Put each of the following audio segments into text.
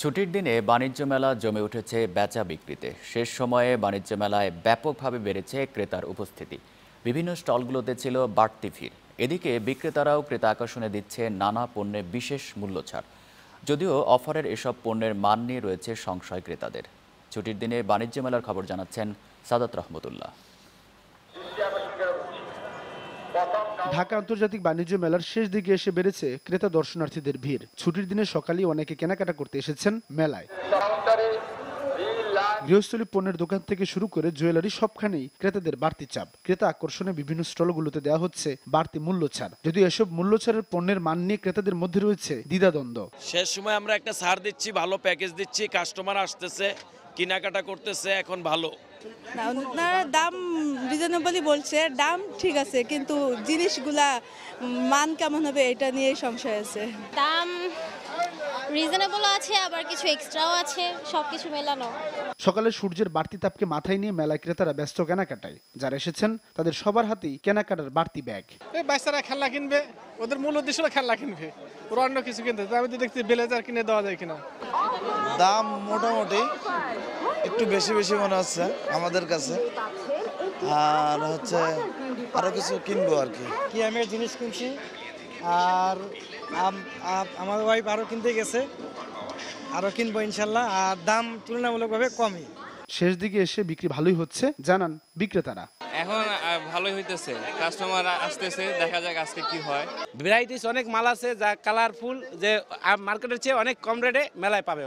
ছুটির দিনে বাণিজ্য মেলা জমে উঠেছে বেচা বিক্রিতে শেষ সময়ে বাণিজ্য মেলায় ব্যাপকভাবে বেড়েছে ক্রেতার উপস্থিতি বিভিন্ন স্টলগুলোতে ছিল বাড়তি ভিড় এদিকে বিক্রেতারাও ক্রেতা আকর্ষণে দিচ্ছে নানা পণ্যে বিশেষ মূল্য ছাড় যদিও অফারের এসব পণ্যের মান নিয়ে রয়েছে সংশয় ক্রেতাদের ছুটির দিনে বাণিজ্য মেলার খবর জানাচ্ছেন সাদাত রহমতুল্লাহ ঢাকা আন্তর্জাতিক বাণিজ্য মেলার শেষ দিকে এসে বেড়েছে ক্রেতা দর্শনার্থীদের ভিড় ছুটির দিনে সকালে অনেকে কেনাকাটা করতে এসেছেন মেলায় গৃহস্থলী পণ্যের দোকান থেকে শুরু করে জুয়েলারি সবখানেই ক্রেতাদের বাড়তি চাপ ক্রেতা আকর্ষণে বিভিন্ন স্টলগুলোতে দেওয়া হচ্ছে বাড়তি মূল্য ছাড় যদি এসব মূল্য ছাড়ের পণ্যের মান নিয়ে ক্রেতাদের মধ্যে রয়েছে দ্বিধাদ্বন্দ্ব শেষ সময় আমরা একটা ছাড় দিচ্ছি ভালো প্যাকেজ দিচ্ছি কাস্টমার আসতেছে কেনাকাটা করতেছে এখন ভালো আপনারা দাম রিজনেবলই বলছে দাম ঠিক আছে কিন্তু জিনিসগুলা মান কেমন হবে এটা নিয়ে সংশয় আছে দাম রিজনেবল আছে আবার কিছু এক্সট্রাও আছে সবকিছু মেলানো সকালে সূর্যের বাড়তি তাপকে মাথায় নিয়ে মেলা ক্রেতারা ব্যস্ত কেনাকাটায় যারা এসেছেন তাদের সবার হাতেই কেনাকাটার বাড়তি ব্যাগ এই বাচ্চারা খেলনা কিনবে ওদের মূল উদ্দেশ্য খেলনা কিনবে ওরা অন্য কিছু কিনতে আমি তো দেখছি ব্লেজার কিনে দেওয়া যায় কিনা দাম মোটামুটি একটু বেশি বেশি মনে হচ্ছে আমাদের কাছে আর হচ্ছে আরও কিছু কিনবো আর কি আমি জিনিস কিনছি আর আমার ওয়াইফ আরো কিনতে গেছে আরো কিনবো ইনশাল্লাহ আর দাম তুলনামূলকভাবে কমই শেষ দিকে এসে বিক্রি ভালোই হচ্ছে জানান বিক্রেতারা এখন ভালোই হইতেছে কাস্টমার আসতেছে দেখা যাক আজকে কি হয় ভ্যারাইটিস অনেক মাল আছে যা কালারফুল যে মার্কেটের চেয়ে অনেক কম রেটে মেলায় পাবে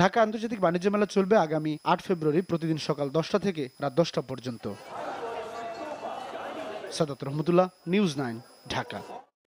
ঢাকা আন্তর্জাতিক বাণিজ্য মেলা চলবে আগামী আট ফেব্রুয়ারি প্রতিদিন সকাল দশটা থেকে রাত দশটা পর্যন্ত সাদাত রহমতুল্লাহ নিউজ নাইন ঢাকা